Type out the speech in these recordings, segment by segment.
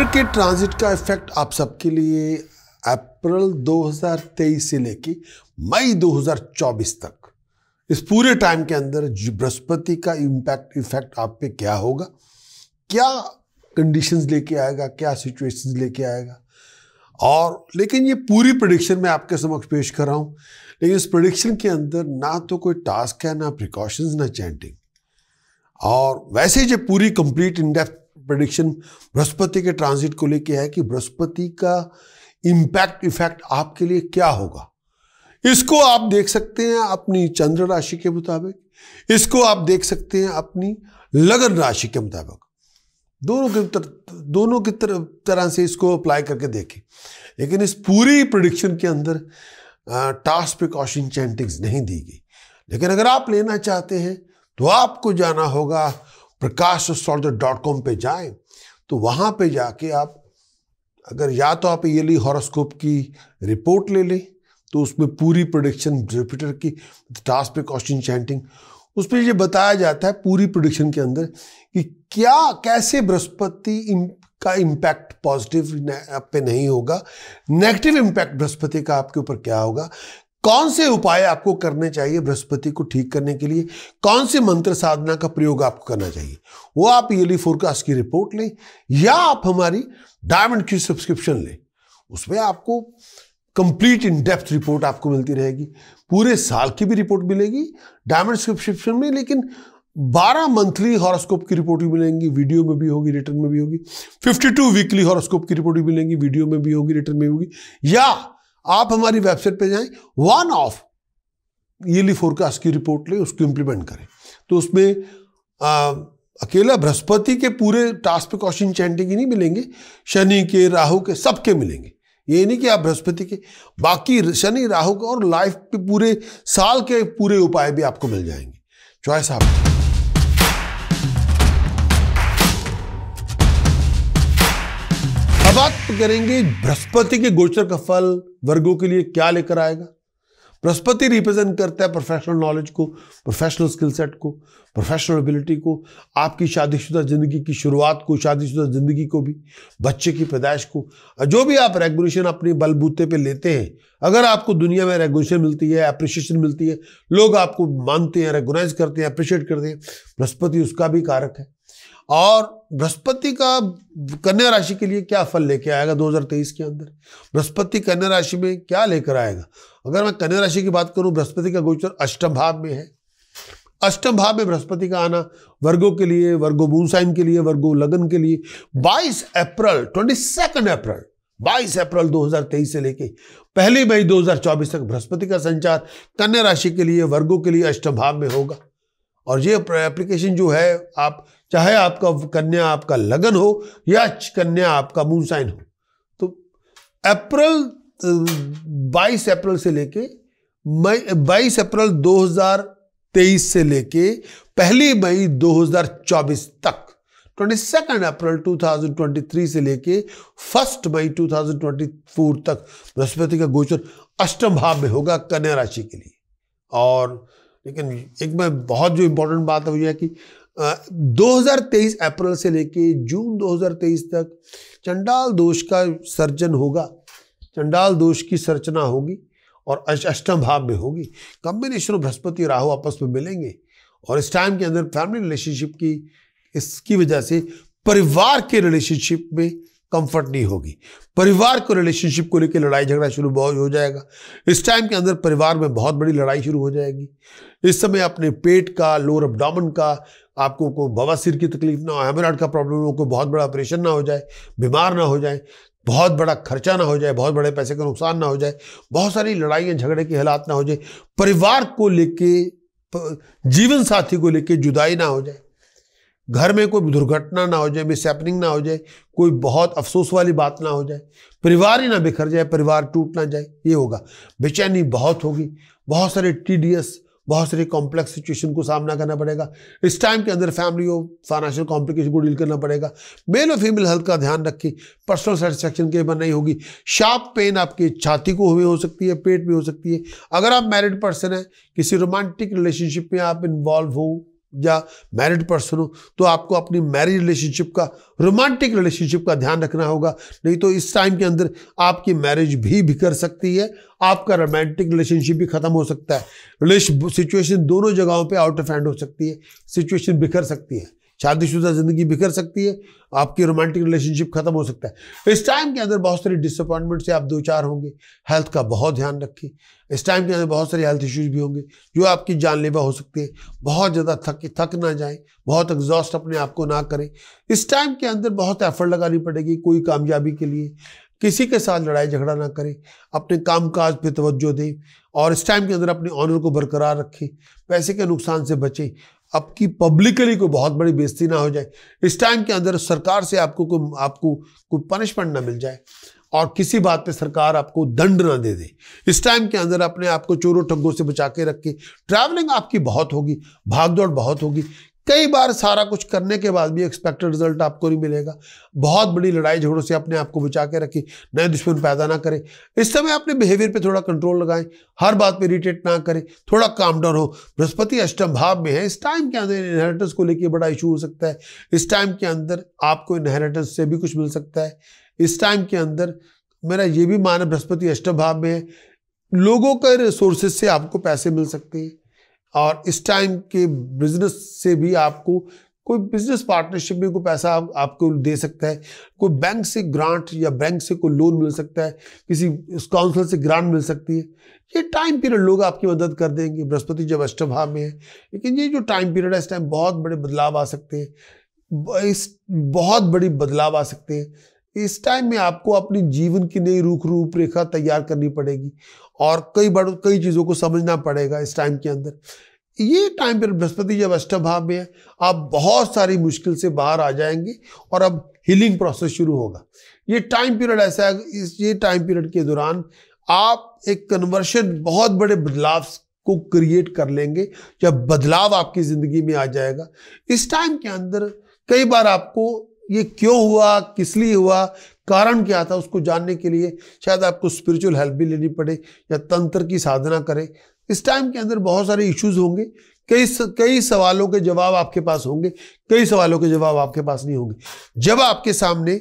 Easter के transit का effect आप सबके लिए अप्रैल 2023 से लेके मई 2024 तक इस पूरे टाइम के अंदर बृहस्पति का इम्पैक्ट इफेक्ट आप पे क्या होगा क्या कंडीशंस लेके आएगा क्या सिचुएशंस लेके आएगा और लेकिन ये पूरी प्रडिक्शन मैं आपके समक्ष पेश कर रहा हूँ लेकिन इस प्रडिक्शन के अंदर ना तो कोई टास्क है ना प्रिकॉशंस ना चैंटिंग और वैसे जब पूरी complete in depth prediction Brihaspati के ट्रांजिट को लेके है कि बृहस्पति का इम्पैक्ट इफेक्ट आपके लिए क्या होगा इसको आप देख सकते हैं अपनी चंद्र राशि के मुताबिक इसको आप देख सकते हैं अपनी लगन राशि के मुताबिक दोनों के तर, दोनों की तर, तरह से इसको अप्लाई करके देखें लेकिन इस पूरी प्रोडिक्शन के अंदर टास्क प्रिकॉशन चैंटिंग्स नहीं दी गई लेकिन अगर आप लेना चाहते हैं तो आपको जाना होगा प्रकाश सौर्य डॉट कॉम पर जाए तो वहाँ पर जाके आप अगर या तो आप ली हॉरोस्कोप की रिपोर्ट ले लें तो उसमें पूरी प्रोडिक्शन जुपिटर की टास्क पे क्वेश्चन चैंटिंग उस पर ये बताया जाता है पूरी प्रोडिक्शन के अंदर कि क्या कैसे बृहस्पति का इम्पैक्ट पॉजिटिव पे नहीं होगा नेगेटिव इम्पैक्ट बृहस्पति का आपके ऊपर क्या होगा कौन से उपाय आपको करने चाहिए बृहस्पति को ठीक करने के लिए कौन से मंत्र साधना का प्रयोग आपको करना चाहिए वो आप ईयरली फोरकास्ट की रिपोर्ट लें या आप हमारी डायमंड की सब्सक्रिप्शन लें उसमें आपको कंप्लीट इन डेप्थ रिपोर्ट आपको मिलती रहेगी पूरे साल की भी रिपोर्ट मिलेगी डायमंड सब्सक्रिप्शन में लेकिन 12 मंथली हॉरोस्कोप की रिपोर्ट भी मिलेंगी वीडियो में भी होगी रिटर्न में भी होगी 52 वीकली हॉरोस्कोप की रिपोर्ट भी मिलेंगी वीडियो में भी होगी रिटर्न में भी होगी या आप हमारी वेबसाइट पे जाएं वन ऑफ ईयरली फोरकास्ट की रिपोर्ट लें उसको इंप्लीमेंट करें तो उसमें आ, अकेला बृहस्पति के पूरे टास्क पे क्वेश्चन चैंटिंग ही नहीं मिलेंगे शनि के राहु के सबके मिलेंगे ये नहीं कि आप बृहस्पति के बाकी शनि राहु के और लाइफ के पूरे साल के पूरे उपाय भी आपको मिल जाएंगे चॉइस आप करेंगे बृहस्पति के गोचर का फल वर्गों के लिए क्या लेकर आएगा बृहस्पति रिप्रेजेंट करता है प्रोफेशनल नॉलेज को प्रोफेशनल स्किल सेट को प्रोफेशनल एबिलिटी को आपकी शादीशुदा ज़िंदगी की शुरुआत को शादीशुदा ज़िंदगी को भी बच्चे की पैदाइश को जो भी आप रेगुलेशन अपने बलबूते पे लेते हैं अगर आपको दुनिया में रेगुलेशन मिलती है अप्रिशिएशन मिलती है लोग आपको मानते हैं रेगुनाइज करते हैं अप्रिशिएट करते हैं बृहस्पति उसका भी कारक है और बृहस्पति का कन्या राशि के लिए क्या फल लेके आएगा 2023 के अंदर बृहस्पति कन्या राशि में क्या लेकर आएगा अगर मैं कन्या राशि की बात करूं बृहस्पति का गोचर अष्टम भाव में है अष्टम भाव में बृहस्पति का आना वर्गों के लिए वर्गो मून साइन के लिए वर्गो लगन के लिए 22 अप्रैल 22 अप्रैल 22 अप्रैल 2023 से लेके पहली मई 2024 तक बृहस्पति का संचार कन्या राशि के लिए वर्गों के लिए अष्टम भाव में होगा और ये एप्लीकेशन जो है आप चाहे आपका कन्या आपका लगन हो या कन्या आपका मून साइन हो तो अप्रैल बाईस अप्रैल से लेके मई 22 अप्रैल 2023 से लेके पहली मई 2024 तक 22 अप्रैल 2023 से लेके फर्स्ट मई 2024 तक बृहस्पति का गोचर अष्टम भाव में होगा कन्या राशि के लिए और लेकिन एक मैं बहुत जो इम्पोर्टेंट बात हुई है कि 2023 अप्रैल से लेके जून 2023 तक चंडाल दोष का सर्जन होगा चंडाल दोष की संरचना होगी और अष्टम भाव में होगी कम्बिनेशन ऑफ बृहस्पति राहु आपस में मिलेंगे और इस टाइम के अंदर फैमिली रिलेशनशिप की इसकी वजह से परिवार के रिलेशनशिप में कंफर्ट नहीं होगी परिवार को रिलेशनशिप को लेकर लड़ाई झगड़ा शुरू बहुत हो जाएगा इस टाइम के अंदर परिवार में बहुत बड़ी लड़ाई शुरू हो जाएगी इस समय अपने पेट का लोअर अपडामन का आपको को सिर की तकलीफ ना हो हेमराड का प्रॉब्लम हो कोई बहुत बड़ा ऑपरेशन ना हो जाए बीमार ना हो जाए बहुत बड़ा खर्चा ना हो जाए बहुत बड़े पैसे का नुकसान ना हो जाए बहुत सारी लड़ाइयाँ झगड़े के हालात ना हो जाए परिवार को लेके जीवन साथी को लेके जुदाई ना हो जाए घर में कोई दुर्घटना ना हो जाए हैपनिंग ना हो जाए कोई बहुत अफसोस वाली बात ना हो जाए परिवार ही ना बिखर जाए परिवार टूट ना जाए ये होगा बेचैनी बहुत होगी बहुत सारे टी डी एस बहुत सारी कॉम्प्लेक्स सिचुएशन को सामना करना पड़ेगा इस टाइम के अंदर फैमिली और फाइनेंशियल कॉम्प्लिकेशन को डील करना पड़ेगा मेल और फीमेल हेल्थ का ध्यान रखें पर्सनल सेटिस्फेक्शन के बन नहीं होगी शार्प पेन आपकी छाती को हुई हो सकती है पेट में हो सकती है अगर आप मैरिड पर्सन हैं किसी रोमांटिक रिलेशनशिप में आप इन्वॉल्व हों या मैरिड पर्सन हो तो आपको अपनी मैरिज रिलेशनशिप का रोमांटिक रिलेशनशिप का ध्यान रखना होगा नहीं तो इस टाइम के अंदर आपकी मैरिज भी बिखर सकती है आपका रोमांटिक रिलेशनशिप भी खत्म हो सकता है रिलेशन सिचुएशन दोनों जगहों पे आउट ऑफ हैंड हो सकती है सिचुएशन बिखर सकती है शादीशुदा ज़िंदगी बिखर सकती है आपकी रोमांटिक रिलेशनशिप ख़त्म हो सकता है इस टाइम के अंदर बहुत सारी डिसअपॉइंटमेंट से आप दो चार होंगे हेल्थ का बहुत ध्यान रखें इस टाइम के अंदर बहुत सारे हेल्थ इश्यूज भी होंगे जो आपकी जानलेवा हो सकती है बहुत ज़्यादा थक थक ना जाए बहुत एग्जॉस्ट अपने आप को ना करें इस टाइम के अंदर बहुत एफर्ट लगानी पड़ेगी कोई कामयाबी के लिए किसी के साथ लड़ाई झगड़ा ना करें अपने कामकाज पे तवज्जो दें और इस टाइम के अंदर अपने ऑनर को बरकरार रखें पैसे के नुकसान से बचें आपकी पब्लिकली कोई बहुत बड़ी बेजती ना हो जाए इस टाइम के अंदर सरकार से आपको कोई आपको कोई पनिशमेंट ना मिल जाए और किसी बात पे सरकार आपको दंड ना दे दे इस टाइम के अंदर अपने आप को चोरों ठगों से बचा के रखें ट्रैवलिंग आपकी बहुत होगी भागदौड़ बहुत होगी कई बार सारा कुछ करने के बाद भी एक्सपेक्टेड रिजल्ट आपको नहीं मिलेगा बहुत बड़ी लड़ाई झगड़ों से अपने आप को बचा के रखें नए दुश्मन पैदा ना करें इस समय अपने बिहेवियर पे थोड़ा कंट्रोल लगाएं हर बात पे इरीटेट ना करें थोड़ा काम डाउन हो बृहस्पति अष्टम भाव में है इस टाइम के अंदर इनहेरिटेंस को लेकर बड़ा इशू हो सकता है इस टाइम के अंदर आपको इनहेरिटेंस से भी कुछ मिल सकता है इस टाइम के अंदर मेरा ये भी मान है बृहस्पति अष्टम भाव में है लोगों के रिसोर्सेज से आपको पैसे मिल सकते हैं और इस टाइम के बिजनेस से भी आपको कोई बिजनेस पार्टनरशिप में कोई पैसा आप, आपको दे सकता है कोई बैंक से ग्रांट या बैंक से कोई लोन मिल सकता है किसी उस काउंसिल से ग्रांट मिल सकती है ये टाइम पीरियड लोग आपकी मदद कर देंगे बृहस्पति जब अष्टभाव में है लेकिन ये जो टाइम पीरियड है इस टाइम बहुत बड़े बदलाव आ सकते हैं इस बहुत बड़ी बदलाव आ सकते हैं इस टाइम में आपको अपनी जीवन की नई रूख रूपरेखा तैयार करनी पड़ेगी और कई बार कई चीज़ों को समझना पड़ेगा इस टाइम के अंदर ये टाइम पर बृहस्पति जब अष्टम भाव में है आप बहुत सारी मुश्किल से बाहर आ जाएंगे और अब हीलिंग प्रोसेस शुरू होगा ये टाइम पीरियड ऐसा है इस ये टाइम पीरियड के दौरान आप एक कन्वर्शन बहुत बड़े बदलाव को क्रिएट कर लेंगे जब बदलाव आपकी ज़िंदगी में आ जाएगा इस टाइम के अंदर कई बार आपको ये क्यों हुआ किस लिए हुआ कारण क्या था उसको जानने के लिए शायद आपको स्पिरिचुअल हेल्प भी लेनी पड़े या तंत्र की साधना करें इस टाइम के अंदर बहुत सारे इश्यूज होंगे कई कई सवालों के जवाब आपके पास होंगे कई सवालों के जवाब आपके पास नहीं होंगे जब आपके सामने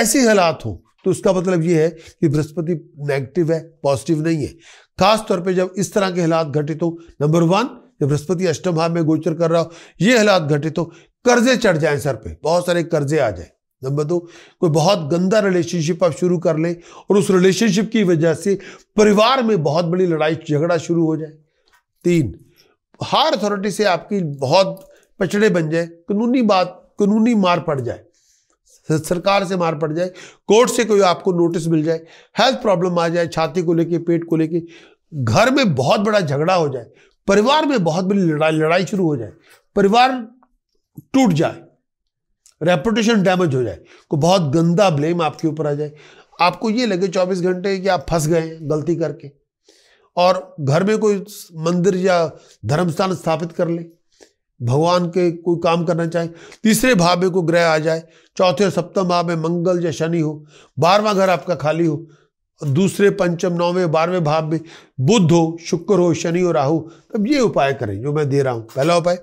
ऐसे हालात हों तो उसका मतलब ये है कि बृहस्पति नेगेटिव है पॉजिटिव नहीं है खास तौर पे जब इस तरह के हालात घटित हो नंबर वन जब बृहस्पति अष्टम भाव में गोचर कर रहा हो ये हालात घटित हो कर्जे चढ़ जाए सर पे बहुत सारे कर्जे आ जाए नंबर दो कोई बहुत गंदा रिलेशनशिप आप शुरू कर लें और उस रिलेशनशिप की वजह से परिवार में बहुत बड़ी लड़ाई झगड़ा शुरू हो जाए तीन हायर अथॉरिटी से आपकी बहुत पचड़े बन जाए कानूनी बात कानूनी मार पड़ जाए सरकार से मार पड़ जाए कोर्ट से कोई आपको नोटिस मिल जाए हेल्थ प्रॉब्लम आ जाए छाती को लेके पेट को लेके घर में बहुत बड़ा झगड़ा हो जाए परिवार में बहुत बड़ी लड़ाई लड़ाई शुरू हो जाए परिवार टूट जाए रेपुटेशन डैमेज हो जाए तो बहुत गंदा ब्लेम आपके ऊपर आ जाए आपको ये लगे 24 घंटे कि आप फंस गए गलती करके और घर में कोई मंदिर या धर्मस्थान स्थापित कर ले भगवान के कोई काम करना चाहे तीसरे भाव में कोई ग्रह आ जाए चौथे और सप्तम भाव में मंगल या शनि हो बारवा घर आपका खाली हो दूसरे पंचम नौवें बारहवें भाव में बुद्ध हो शुक्र हो शनि हो राहु तब ये उपाय करें जो मैं दे रहा हूँ पहला उपाय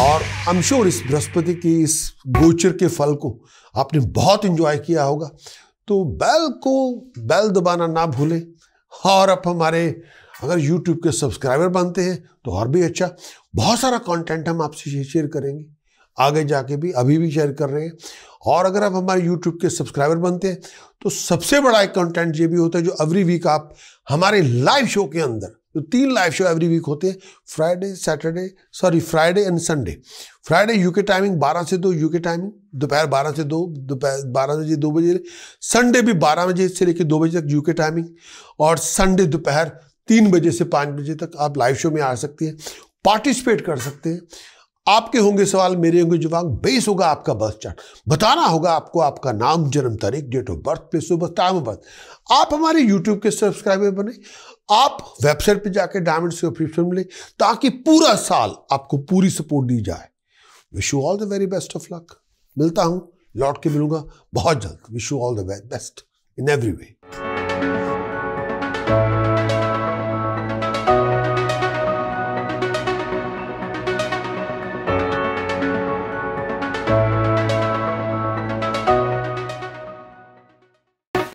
और आई एम श्योर इस बृहस्पति की इस गोचर के फल को आपने बहुत इन्जॉय किया होगा तो बेल को बेल दबाना ना भूलें और आप हमारे अगर YouTube के सब्सक्राइबर बनते हैं तो और भी अच्छा बहुत सारा कंटेंट हम आपसे शेयर करेंगे आगे जाके भी अभी भी शेयर कर रहे हैं और अगर आप हमारे YouTube के सब्सक्राइबर बनते हैं तो सबसे बड़ा एक कंटेंट ये भी होता है जो एवरी वीक आप हमारे लाइव शो के अंदर जो तो तीन लाइव शो एवरी वीक होते हैं Friday Saturday sorry Friday and Sunday Friday UK timing 12 से दो यूके टाइमिंग दोपहर 12 से दो दोपहर 12 बजे दो बजे संडे भी 12 बजे से लेकर दो बजे तक यूके टाइमिंग और संडे दोपहर तीन बजे से पाँच बजे तक आप लाइव शो में आ सकते हैं पार्टिसिपेट कर सकते हैं आपके होंगे सवाल मेरे होंगे जवाब बेस होगा आपका बर्थ चार्ट बताना होगा आपको आपका नाम जन्म तारीख date of birth place of birth time of birth आप हमारे यूट्यूब के सब्सक्राइबर बने आप वेबसाइट पे जाकर डायमंड से मिले ताकि पूरा साल आपको पूरी सपोर्ट दी जाए wish you all the very best of luck मिलता हूँ लौट के मिलूंगा बहुत जल्द wish you all the best in every way